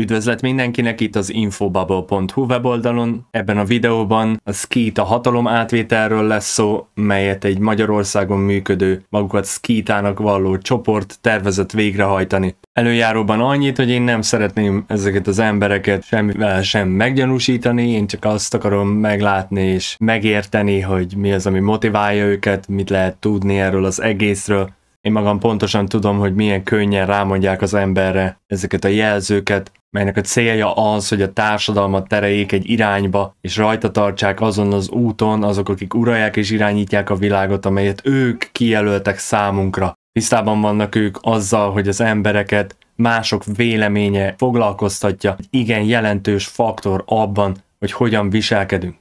Üdvözlet mindenkinek itt az infobubble.hu weboldalon. Ebben a videóban a Skita a hatalom átvételről lesz szó, melyet egy Magyarországon működő, magukat Skeetának valló csoport tervezett végrehajtani. Előjáróban annyit, hogy én nem szeretném ezeket az embereket semmivel sem meggyanúsítani, én csak azt akarom meglátni és megérteni, hogy mi az, ami motiválja őket, mit lehet tudni erről az egészről, én magam pontosan tudom, hogy milyen könnyen rámondják az emberre ezeket a jelzőket, melynek a célja az, hogy a társadalmat tereljék egy irányba, és rajta tartsák azon az úton azok, akik uralják és irányítják a világot, amelyet ők kijelöltek számunkra. Tisztában vannak ők azzal, hogy az embereket mások véleménye foglalkoztatja, egy igen jelentős faktor abban, hogy hogyan viselkedünk.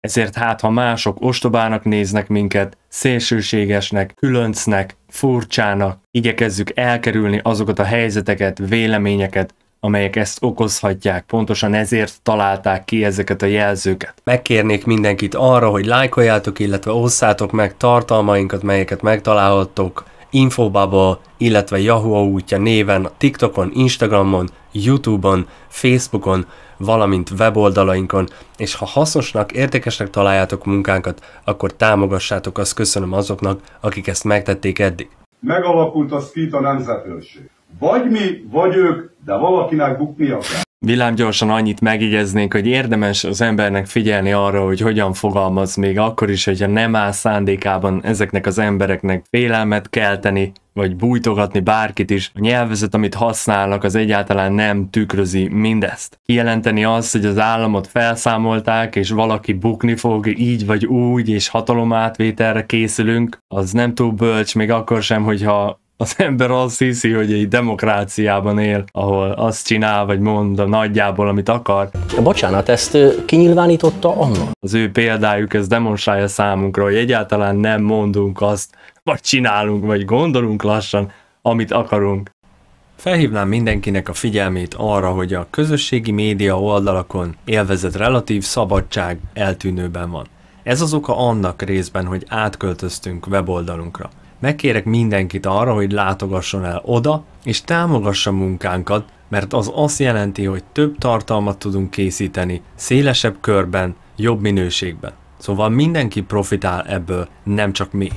Ezért hát, ha mások ostobának néznek minket, szélsőségesnek, különcnek, furcsának, igyekezzük elkerülni azokat a helyzeteket, véleményeket, amelyek ezt okozhatják. Pontosan ezért találták ki ezeket a jelzőket. Megkérnék mindenkit arra, hogy lájkoljátok, illetve osszátok meg tartalmainkat, melyeket megtalálhattok Infobubble, illetve Yahoo útja néven, TikTokon, Instagramon, Youtube-on, Facebookon, valamint weboldalainkon, és ha hasznosnak, érdekesnek találjátok munkánkat, akkor támogassátok, azt köszönöm azoknak, akik ezt megtették eddig. Megalakult a Skita nemzetőrség. Vagy mi, vagy ők, de valakinek buknia kell villámgyorsan annyit megígeznénk, hogy érdemes az embernek figyelni arra, hogy hogyan fogalmaz még akkor is, hogyha nem áll szándékában ezeknek az embereknek félelmet kelteni, vagy bújtogatni bárkit is. A nyelvezet, amit használnak, az egyáltalán nem tükrözi mindezt. Kijelenteni azt, hogy az államot felszámolták, és valaki bukni fog, így vagy úgy, és hatalomátvételre készülünk, az nem túl bölcs, még akkor sem, hogyha az ember azt hiszi, hogy egy demokráciában él, ahol azt csinál, vagy mond a nagyjából, amit akar. Bocsánat, ezt kinyilvánította annak. Az ő példájuk ez demonstrálja számunkra, hogy egyáltalán nem mondunk azt, vagy csinálunk, vagy gondolunk lassan, amit akarunk. Felhívnám mindenkinek a figyelmét arra, hogy a közösségi média oldalakon élvezett relatív szabadság eltűnőben van. Ez az oka annak részben, hogy átköltöztünk weboldalunkra. Megkérek mindenkit arra, hogy látogasson el oda, és támogassa munkánkat, mert az azt jelenti, hogy több tartalmat tudunk készíteni, szélesebb körben, jobb minőségben. Szóval mindenki profitál ebből, nem csak mi.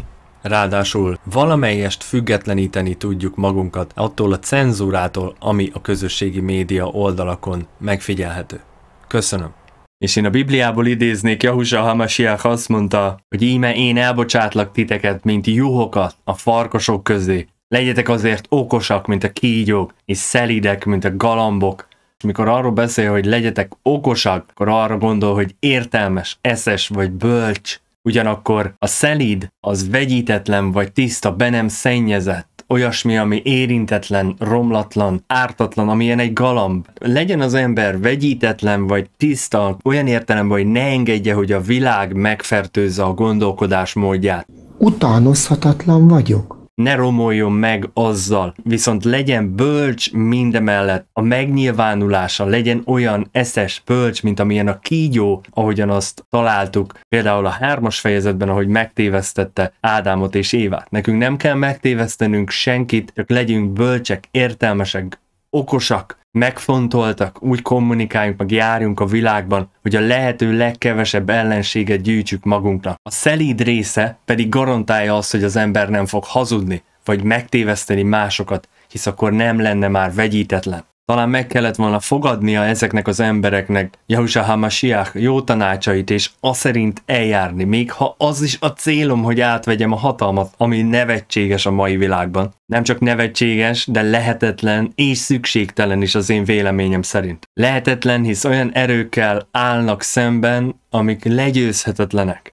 Ráadásul valamelyest függetleníteni tudjuk magunkat attól a cenzúrától, ami a közösségi média oldalakon megfigyelhető. Köszönöm! És én a Bibliából idéznék, Jahusa Hamasiach azt mondta, hogy íme én elbocsátlak titeket, mint juhokat a farkasok közé. Legyetek azért okosak, mint a kígyók, és szelidek, mint a galambok. És mikor arról beszél, hogy legyetek okosak, akkor arra gondol, hogy értelmes, eszes vagy bölcs. Ugyanakkor a szelid az vegyítetlen vagy tiszta, be nem szennyezett olyasmi, ami érintetlen, romlatlan, ártatlan, amilyen egy galamb. Legyen az ember vegyítetlen vagy tiszta, olyan értelemben, hogy ne engedje, hogy a világ megfertőzze a gondolkodás módját. Utánozhatatlan vagyok ne romoljon meg azzal, viszont legyen bölcs mindemellett, a megnyilvánulása legyen olyan eszes bölcs, mint amilyen a kígyó, ahogyan azt találtuk, például a hármas fejezetben, ahogy megtévesztette Ádámot és Évát. Nekünk nem kell megtévesztenünk senkit, csak legyünk bölcsek, értelmesek, okosak, megfontoltak, úgy kommunikáljunk, meg járjunk a világban, hogy a lehető legkevesebb ellenséget gyűjtsük magunknak. A szelíd része pedig garantálja azt, hogy az ember nem fog hazudni, vagy megtéveszteni másokat, hisz akkor nem lenne már vegyítetlen. Talán meg kellett volna fogadnia ezeknek az embereknek Yahusha Hamashiach jó tanácsait, és aszerint eljárni, még ha az is a célom, hogy átvegyem a hatalmat, ami nevetséges a mai világban. Nem csak nevetséges, de lehetetlen és szükségtelen is az én véleményem szerint. Lehetetlen, hisz olyan erőkkel állnak szemben, amik legyőzhetetlenek.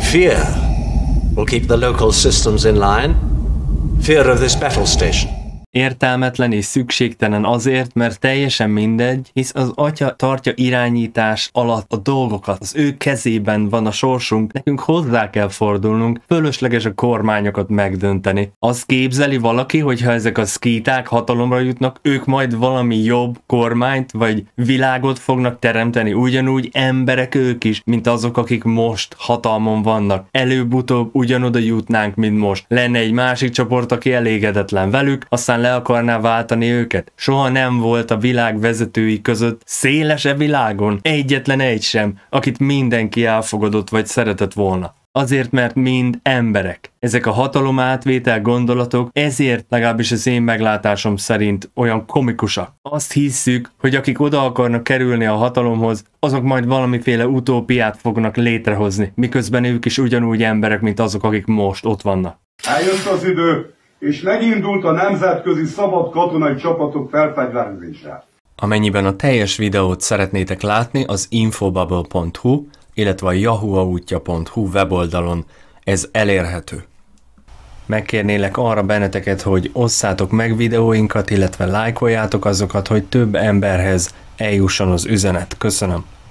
Fear will keep the local systems in line. Fear of this battle station. Értelmetlen és szükségtelen azért, mert teljesen mindegy, hisz az atya tartja irányítás alatt a dolgokat, az ő kezében van a sorsunk, nekünk hozzá kell fordulnunk, fölösleges a kormányokat megdönteni. Azt képzeli valaki, hogy ha ezek a szkíták hatalomra jutnak, ők majd valami jobb kormányt vagy világot fognak teremteni, ugyanúgy emberek ők is, mint azok, akik most hatalmon vannak. Előbb-utóbb ugyanoda jutnánk, mint most. Lenne egy másik csoport, aki elégedetlen velük, aztán le akarná váltani őket? Soha nem volt a világ vezetői között szélese világon egyetlen egy sem, akit mindenki elfogadott vagy szeretett volna azért, mert mind emberek. Ezek a átvétel gondolatok ezért legalábbis az én meglátásom szerint olyan komikusak. Azt hisszük, hogy akik oda akarnak kerülni a hatalomhoz, azok majd valamiféle utópiát fognak létrehozni, miközben ők is ugyanúgy emberek, mint azok, akik most ott vannak. Eljött az idő, és megindult a nemzetközi szabad katonai csapatok felfegyverzése. Amennyiben a teljes videót szeretnétek látni, az infobubble.hu, illetve a yahuautja.hu weboldalon ez elérhető. Megkérnélek arra benneteket, hogy osszátok meg videóinkat, illetve lájkoljátok azokat, hogy több emberhez eljusson az üzenet. Köszönöm!